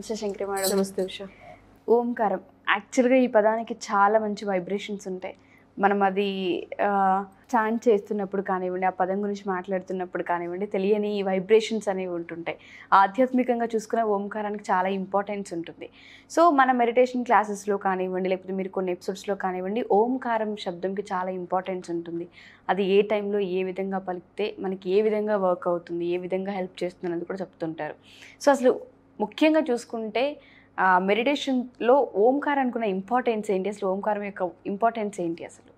నమస్తే శంకరి మేడం నమస్తే ఉష ఓంకారం యాక్చువల్గా ఈ పదానికి చాలా మంచి వైబ్రేషన్స్ ఉంటాయి మనం అది చాన్ చేస్తున్నప్పుడు కానివ్వండి ఆ పదం గురించి మాట్లాడుతున్నప్పుడు కానివ్వండి తెలియని వైబ్రేషన్స్ అనేవి ఉంటుంటాయి ఆధ్యాత్మికంగా చూసుకున్న ఓంకారానికి చాలా ఇంపార్టెన్స్ ఉంటుంది సో మన మెడిటేషన్ క్లాసెస్లో కానివ్వండి లేకపోతే మీరు కొన్ని ఎపిసోడ్స్లో కానివ్వండి ఓంకారం శబ్దంకి చాలా ఇంపార్టెన్స్ ఉంటుంది అది ఏ టైంలో ఏ విధంగా పలికితే మనకి ఏ విధంగా వర్క్ అవుతుంది ఏ విధంగా హెల్ప్ చేస్తుంది అనేది కూడా చెప్తుంటారు సో అసలు ముఖ్యంగా చూసుకుంటే మెడిటేషన్లో ఓంకారం అనుకున్న ఇంపార్టెన్స్ ఏంటి అసలు ఓంకారం యొక్క ఇంపార్టెన్స్ ఏంటి అసలు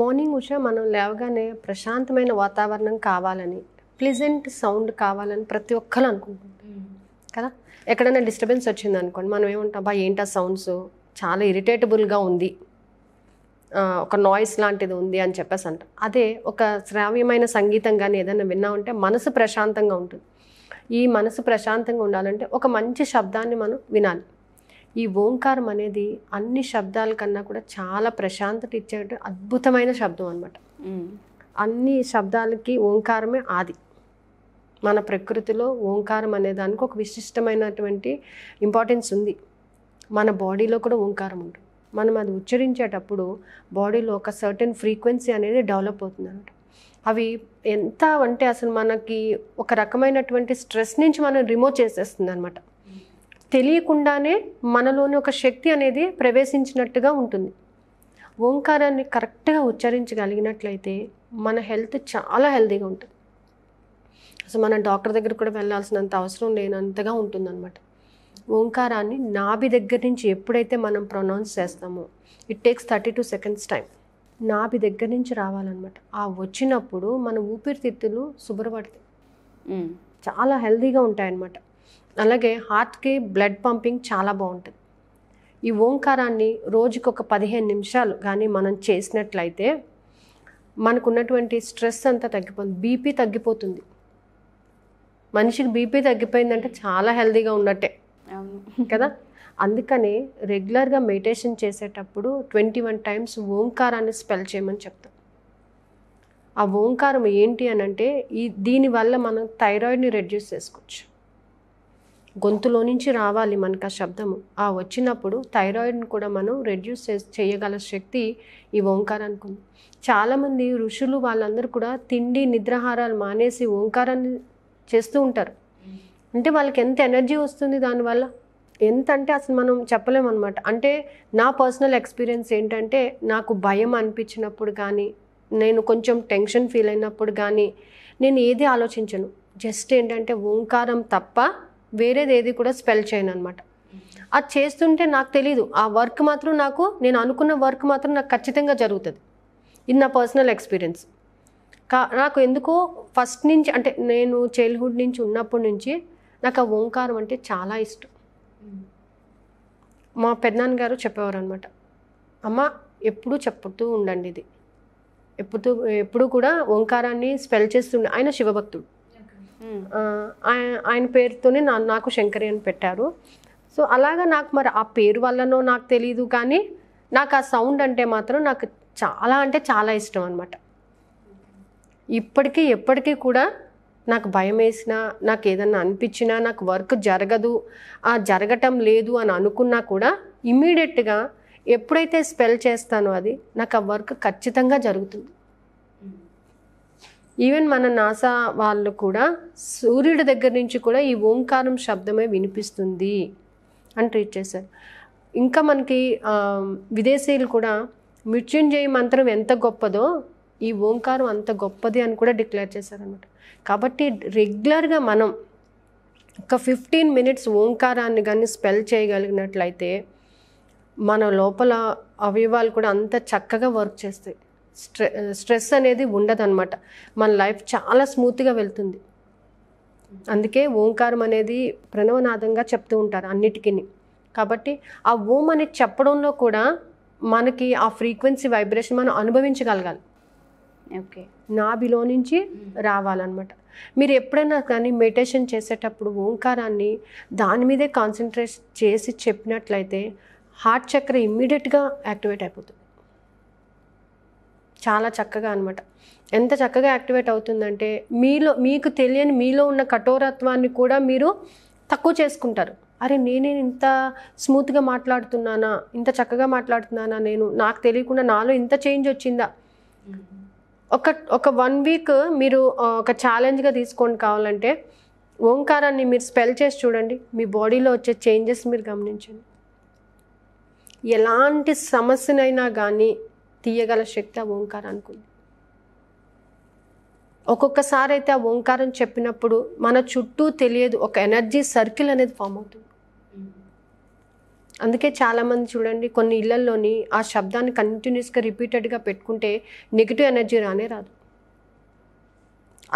మార్నింగ్ ఉషా మనం లేవగానే ప్రశాంతమైన వాతావరణం కావాలని ప్లెజెంట్ సౌండ్ కావాలని ప్రతి ఒక్కరు అనుకుంటుంది hmm. కదా ఎక్కడైనా డిస్టర్బెన్స్ వచ్చింది అనుకోండి మనం ఏమంటాం బా ఏంటా సౌండ్స్ చాలా ఇరిటేటబుల్గా ఉంది ఒక నాయిస్ లాంటిది ఉంది అని చెప్పేసి అంట అదే ఒక శ్రావ్యమైన సంగీతం కానీ ఏదైనా విన్నా ఉంటే మనసు ప్రశాంతంగా ఉంటుంది ఈ మనసు ప్రశాంతంగా ఉండాలంటే ఒక మంచి శబ్దాన్ని మనం వినాలి ఈ ఓంకారం అనేది అన్ని శబ్దాల కన్నా కూడా చాలా ప్రశాంతత ఇచ్చే అద్భుతమైన శబ్దం అనమాట అన్ని శబ్దాలకి ఓంకారమే ఆది మన ప్రకృతిలో ఓంకారం అనే దానికి ఒక విశిష్టమైనటువంటి ఇంపార్టెన్స్ ఉంది మన బాడీలో కూడా ఓంకారం ఉంటుంది మనం అది ఉచ్చరించేటప్పుడు బాడీలో ఒక సర్టెన్ ఫ్రీక్వెన్సీ అనేది డెవలప్ అవుతుంది అనమాట అవి ఎంత అంటే అసలు మనకి ఒక రకమైనటువంటి స్ట్రెస్ నుంచి మనం రిమూవ్ చేసేస్తుంది అనమాట తెలియకుండానే మనలోని ఒక శక్తి అనేది ప్రవేశించినట్టుగా ఉంటుంది ఓంకారాన్ని కరెక్ట్గా ఉచ్చరించగలిగినట్లయితే మన హెల్త్ చాలా హెల్తీగా ఉంటుంది అసలు మనం డాక్టర్ దగ్గర కూడా వెళ్ళాల్సినంత అవసరం లేనంతగా ఉంటుంది అనమాట ఓంకారాన్ని నాభి దగ్గర నుంచి ఎప్పుడైతే మనం ప్రొనౌన్స్ చేస్తామో it takes thirty two seconds time నాభి దగ్గర నుంచి రావాలన్నమాట ఆ వచ్చినప్పుడు మన ఊపిరితిత్తులు శుభ్రపడతాయి చాలా హెల్దీగా ఉంటాయన్నమాట అలాగే హార్ట్కి బ్లడ్ పంపింగ్ చాలా బాగుంటుంది ఈ ఓంకారాన్ని రోజుకొక ఒక పదిహేను నిమిషాలు కానీ మనం చేసినట్లయితే మనకున్నటువంటి స్ట్రెస్ అంతా తగ్గిపోతుంది బీపీ తగ్గిపోతుంది మనిషికి బీపీ తగ్గిపోయిందంటే చాలా హెల్దీగా ఉన్నట్టే కదా అందుకనే రెగ్యులర్గా మెడిటేషన్ చేసేటప్పుడు ట్వంటీ వన్ టైమ్స్ ఓంకారాన్ని స్పెల్ చేయమని చెప్తాం ఆ ఓంకారం ఏంటి అని అంటే ఈ దీనివల్ల మనం థైరాయిడ్ని రెడ్యూస్ చేసుకోవచ్చు గొంతులో నుంచి రావాలి మనకు ఆ శబ్దము ఆ వచ్చినప్పుడు థైరాయిడ్ని కూడా మనం రెడ్యూస్ చే చేయగల శక్తి ఈ ఓంకారానికి ఉంది చాలామంది ఋషులు వాళ్ళందరూ కూడా తిండి నిద్రాహారాలు మానేసి ఓంకారాన్ని చేస్తూ ఉంటారు అంటే వాళ్ళకి ఎంత ఎనర్జీ వస్తుంది దానివల్ల ఎంత అంటే అసలు మనం అనమాట అంటే నా పర్సనల్ ఎక్స్పీరియన్స్ ఏంటంటే నాకు భయం అనిపించినప్పుడు కానీ నేను కొంచెం టెన్షన్ ఫీల్ అయినప్పుడు కానీ నేను ఏది ఆలోచించను జస్ట్ ఏంటంటే ఓంకారం తప్ప వేరేది ఏది కూడా స్పెల్ చేయను అనమాట అది చేస్తుంటే నాకు తెలీదు ఆ వర్క్ మాత్రం నాకు నేను అనుకున్న వర్క్ మాత్రం నాకు ఖచ్చితంగా జరుగుతుంది ఇది నా పర్సనల్ ఎక్స్పీరియన్స్ కా నాకు ఎందుకో ఫస్ట్ నుంచి అంటే నేను చైల్డ్హుడ్ నుంచి ఉన్నప్పటి నుంచి నాకు ఆ ఓంకారం అంటే చాలా ఇష్టం మా పెద్దనాన్నగారు చెప్పేవారు అనమాట అమ్మ ఎప్పుడూ చెప్పుతూ ఉండండి ఇది ఎప్పుడు ఎప్పుడు కూడా ఓంకారాన్ని స్పెల్ చేస్తుండే ఆయన శివభక్తుడు ఆయన పేరుతోనే నా నాకు శంకరి అని పెట్టారు సో అలాగా నాకు మరి ఆ పేరు వల్లనో నాకు తెలియదు కానీ నాకు ఆ సౌండ్ అంటే మాత్రం నాకు చాలా అంటే చాలా ఇష్టం అనమాట ఇప్పటికీ ఎప్పటికీ కూడా నాకు భయం వేసినా నాకు ఏదన్నా అనిపించినా నాకు వర్క్ జరగదు ఆ జరగటం లేదు అని అనుకున్నా కూడా ఇమ్మీడియట్గా ఎప్పుడైతే స్పెల్ చేస్తానో అది నాకు ఆ వర్క్ ఖచ్చితంగా జరుగుతుంది ఈవెన్ మన నాసా వాళ్ళు కూడా సూర్యుడి దగ్గర నుంచి కూడా ఈ ఓంకారం శబ్దమే వినిపిస్తుంది అని ట్రీట్ చేశారు ఇంకా మనకి విదేశీయులు కూడా మృత్యుంజయ మంత్రం ఎంత గొప్పదో ఈ ఓంకారం అంత గొప్పది అని కూడా డిక్లేర్ చేశారనమాట కాబట్టి రెగ్యులర్గా మనం ఒక ఫిఫ్టీన్ మినిట్స్ ఓంకారాన్ని కానీ స్పెల్ చేయగలిగినట్లయితే మన లోపల అవయవాలు కూడా అంత చక్కగా వర్క్ చేస్తాయి స్ట్రె స్ట్రెస్ అనేది ఉండదన్నమాట మన లైఫ్ చాలా స్మూత్గా వెళ్తుంది అందుకే ఓంకారం అనేది ప్రణవనాదంగా చెప్తూ ఉంటారు అన్నిటికీ కాబట్టి ఆ ఓం అనేది చెప్పడంలో కూడా మనకి ఆ ఫ్రీక్వెన్సీ వైబ్రేషన్ మనం అనుభవించగలగాలి ఓకే నాభిలో నుంచి రావాలన్నమాట మీరు ఎప్పుడైనా కానీ మెడిటేషన్ చేసేటప్పుడు ఓంకారాన్ని దాని మీదే కాన్సన్ట్రేట్ చేసి చెప్పినట్లయితే హార్ట్ చక్ర ఇమ్మీడియట్గా యాక్టివేట్ అయిపోతుంది చాలా చక్కగా అనమాట ఎంత చక్కగా యాక్టివేట్ అవుతుందంటే మీలో మీకు తెలియని మీలో ఉన్న కఠోరత్వాన్ని కూడా మీరు తక్కువ చేసుకుంటారు అరే నేనే ఇంత స్మూత్గా మాట్లాడుతున్నానా ఇంత చక్కగా మాట్లాడుతున్నానా నేను నాకు తెలియకుండా నాలో ఇంత చేంజ్ వచ్చిందా ఒక ఒక వన్ వీక్ మీరు ఒక ఛాలెంజ్గా తీసుకోండి కావాలంటే ఓంకారాన్ని మీరు స్పెల్ చేసి చూడండి మీ బాడీలో వచ్చే చేంజెస్ మీరు గమనించండి ఎలాంటి సమస్యనైనా కానీ తీయగల శక్తి ఆ ఓంకారానికి ఉంది ఒక్కొక్కసారి అయితే ఆ ఓంకారం చెప్పినప్పుడు మన చుట్టూ తెలియదు ఒక ఎనర్జీ సర్కిల్ అనేది ఫామ్ అవుతుంది అందుకే చాలామంది చూడండి కొన్ని ఇళ్లల్లోని ఆ శబ్దాన్ని కంటిన్యూస్గా రిపీటెడ్గా పెట్టుకుంటే నెగిటివ్ ఎనర్జీ రానే రాదు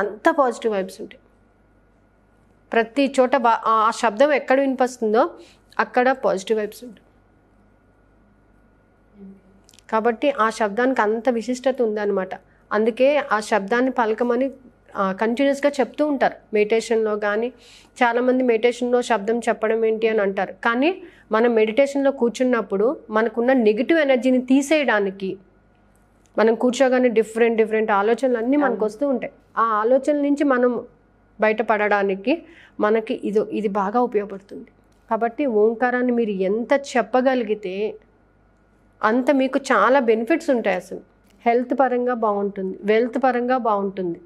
అంత పాజిటివ్ వైబ్స్ ఉంటాయి ప్రతి చోట బా ఆ శబ్దం ఎక్కడ వినిపిస్తుందో అక్కడ పాజిటివ్ వైబ్స్ ఉంటాయి కాబట్టి ఆ శబ్దానికి అంత విశిష్టత ఉందన్నమాట అందుకే ఆ శబ్దాన్ని పలకమని కంటిన్యూస్గా చెప్తూ ఉంటారు మెడిటేషన్లో కానీ చాలామంది మెడిటేషన్లో శబ్దం చెప్పడం ఏంటి అని అంటారు కానీ మనం మెడిటేషన్లో కూర్చున్నప్పుడు మనకున్న నెగిటివ్ ఎనర్జీని తీసేయడానికి మనం కూర్చోగానే డిఫరెంట్ డిఫరెంట్ ఆలోచనలు అన్నీ మనకు వస్తూ ఉంటాయి ఆ ఆలోచనల నుంచి మనం బయటపడడానికి మనకి ఇది ఇది బాగా ఉపయోగపడుతుంది కాబట్టి ఓంకారాన్ని మీరు ఎంత చెప్పగలిగితే అంత మీకు చాలా బెనిఫిట్స్ ఉంటాయి అసలు హెల్త్ పరంగా బాగుంటుంది వెల్త్ పరంగా బాగుంటుంది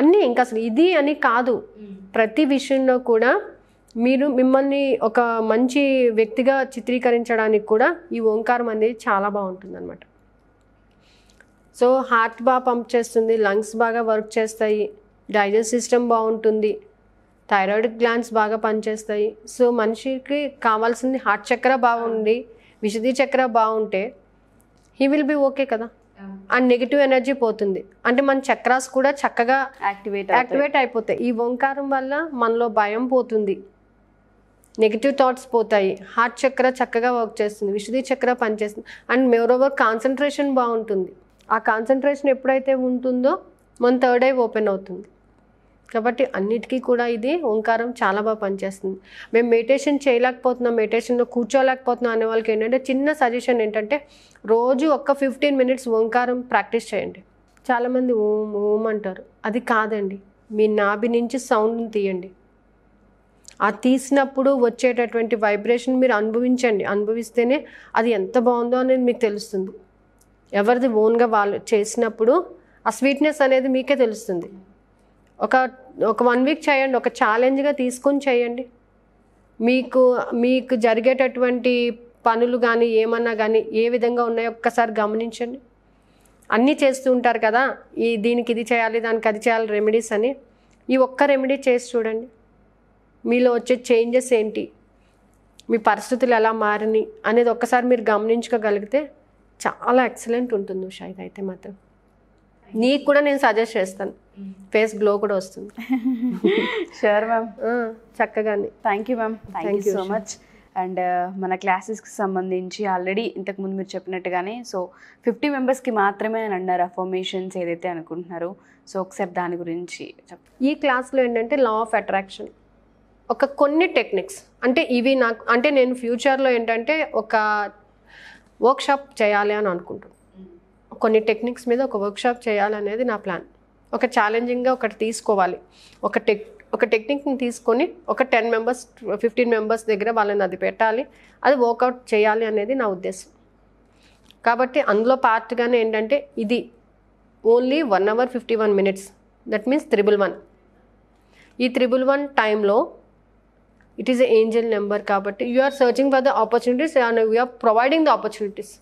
అన్నీ ఇంకా అసలు ఇది అని కాదు ప్రతి విషయంలో కూడా మీరు మిమ్మల్ని ఒక మంచి వ్యక్తిగా చిత్రీకరించడానికి కూడా ఈ ఓంకారం అనేది చాలా బాగుంటుంది అనమాట సో హార్ట్ బాగా పంప్ చేస్తుంది లంగ్స్ బాగా వర్క్ చేస్తాయి డైజెస్ట్ సిస్టమ్ బాగుంటుంది థైరాయిడ్ గ్లాండ్స్ బాగా పనిచేస్తాయి సో మనిషికి కావాల్సింది హార్ట్ చక్ర బాగుంది విషది చక్ర బాగుంటే హీ విల్ బి ఓకే కదా ఆ నెగిటివ్ ఎనర్జీ పోతుంది అంటే మన చక్రాస్ కూడా చక్కగా యాక్టివేట్ యాక్టివేట్ అయిపోతాయి ఈ ఓంకారం వల్ల మనలో భయం పోతుంది నెగిటివ్ థాట్స్ పోతాయి హార్ట్ చక్ర చక్కగా వర్క్ చేస్తుంది విషుది చక్ర పనిచేస్తుంది అండ్ మోరోవర్ కాన్సన్ట్రేషన్ బాగుంటుంది ఆ కాన్సన్ట్రేషన్ ఎప్పుడైతే ఉంటుందో మన థర్డ్ ఐ ఓపెన్ అవుతుంది కాబట్టి అన్నిటికీ కూడా ఇది ఓంకారం చాలా బాగా పనిచేస్తుంది మేము మెడిటేషన్ చేయలేకపోతున్నాం మెడిటేషన్లో కూర్చోలేకపోతున్నాం అనే వాళ్ళకి ఏంటంటే చిన్న సజెషన్ ఏంటంటే రోజు ఒక్క ఫిఫ్టీన్ మినిట్స్ ఓంకారం ప్రాక్టీస్ చేయండి చాలామంది ఓం ఓం అంటారు అది కాదండి మీ నాభి నుంచి సౌండ్ని తీయండి ఆ తీసినప్పుడు వచ్చేటటువంటి వైబ్రేషన్ మీరు అనుభవించండి అనుభవిస్తేనే అది ఎంత బాగుందో అనేది మీకు తెలుస్తుంది ఎవరిది ఓన్గా వాళ్ళు చేసినప్పుడు ఆ స్వీట్నెస్ అనేది మీకే తెలుస్తుంది ఒక ఒక వన్ వీక్ చేయండి ఒక ఛాలెంజ్గా తీసుకొని చేయండి మీకు మీకు జరిగేటటువంటి పనులు కానీ ఏమన్నా కానీ ఏ విధంగా ఉన్నాయో ఒక్కసారి గమనించండి అన్నీ చేస్తూ ఉంటారు కదా ఈ దీనికి ఇది చేయాలి దానికి అది చేయాలి రెమెడీస్ అని ఈ ఒక్క రెమెడీ చేసి చూడండి మీలో వచ్చే చేంజెస్ ఏంటి మీ పరిస్థితులు ఎలా మారినాయి అనేది ఒక్కసారి మీరు గమనించగలిగితే చాలా ఎక్సలెంట్ ఉంటుంది ఉషా ఇదైతే మాత్రం నీకు కూడా నేను సజెస్ట్ చేస్తాను ఫేస్ గ్లో కూడా వస్తుంది షూర్ మ్యామ్ చక్కగానే thank you ma'am thank you so much and మన క్లాసెస్కి సంబంధించి ఆల్రెడీ ఇంతకుముందు మీరు చెప్పినట్టుగానే సో ఫిఫ్టీ మెంబర్స్కి మాత్రమే అని అన్నారు అఫర్మేషన్స్ ఏదైతే అనుకుంటున్నారో సో ఒకసారి దాని గురించి ఈ క్లాస్లో ఏంటంటే లా ఆఫ్ అట్రాక్షన్ ఒక కొన్ని టెక్నిక్స్ అంటే ఇవి నాకు అంటే నేను ఫ్యూచర్లో ఏంటంటే ఒక వర్క్షాప్ చేయాలి అని అనుకుంటున్నాను కొన్ని టెక్నిక్స్ మీద ఒక వర్క్షాప్ చేయాలనేది నా ప్లాన్ ఒక ఛాలెంజింగ్గా ఒకటి తీసుకోవాలి ఒక టెక్ ఒక టెక్నిక్ని తీసుకొని ఒక టెన్ మెంబర్స్ ఫిఫ్టీన్ మెంబర్స్ దగ్గర వాళ్ళని అది పెట్టాలి అది వర్కౌట్ చేయాలి అనేది నా ఉద్దేశం కాబట్టి అందులో పార్ట్గానే ఏంటంటే ఇది only one hour fifty one minutes that means triple one ఈ త్రిబుల్ వన్ టైంలో it is a angel number కాబట్టి you are searching for the opportunities and you are are providing the opportunities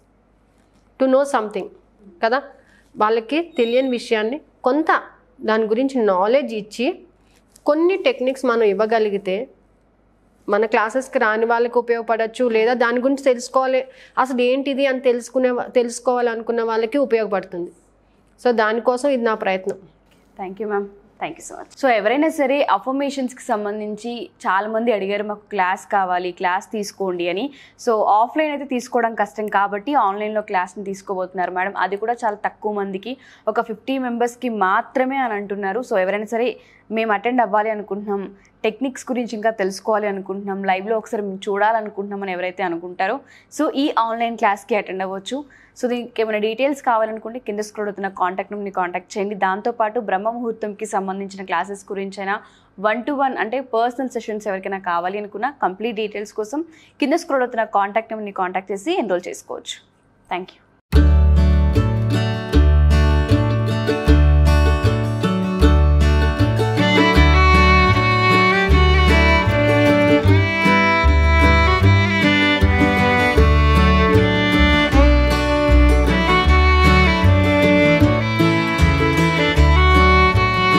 to know something కదా వాళ్ళకి తెలియని విషయాన్ని కొంత దాని గురించి నాలెడ్జ్ ఇచ్చి కొన్ని టెక్నిక్స్ మనం ఇవ్వగలిగితే మన క్లాసెస్కి రాని వాళ్ళకి ఉపయోగపడచ్చు లేదా దాని గురించి తెలుసుకోవాలి అసలు ఏంటిది అని తెలుసుకునే తెలుసుకోవాలనుకున్న వాళ్ళకి ఉపయోగపడుతుంది సో దానికోసం ఇది నా ప్రయత్నం thank you ma'am thank you so much so ఎవరైనా సరే అఫర్మేషన్స్కి సంబంధించి చాలామంది అడిగారు మాకు క్లాస్ కావాలి క్లాస్ తీసుకోండి అని సో ఆఫ్లైన్ అయితే తీసుకోవడం కష్టం కాబట్టి ఆన్లైన్లో క్లాస్ని తీసుకోబోతున్నారు మేడం అది కూడా చాలా తక్కువ మందికి ఒక ఫిఫ్టీ మెంబర్స్కి మాత్రమే అని అంటున్నారు సో ఎవరైనా సరే మేము అటెండ్ అవ్వాలి అనుకుంటున్నాం టెక్నిక్స్ గురించి ఇంకా తెలుసుకోవాలి అనుకుంటున్నాం లైవ్లో ఒకసారి మేము చూడాలనుకుంటున్నాం అని ఎవరైతే అనుకుంటారో సో ఈ ఆన్లైన్ క్లాస్కి అటెండ్ అవ్వచ్చు సో దీనికి ఏమైనా డీటెయిల్స్ కావాలనుకుంటే కింద స్క్రోల్ అవుతున్న కాంటాక్ట్ నెంబర్ని కాంటాక్ట్ చేయండి దాంతోపాటు బ్రహ్మ ముహూర్తంకి సంబంధించిన క్లాసెస్ గురించైనా వన్ టు వన్ అంటే పర్సనల్ సెషన్స్ ఎవరికైనా కావాలి అనుకున్న కంప్లీట్ డీటెయిల్స్ కోసం కింద స్క్రోల్ అవుతున్న కాంటాక్ట్ నెంబర్ని కాంటాక్ట్ చేసి ఎన్రోల్ చేసుకోవచ్చు థ్యాంక్ యూ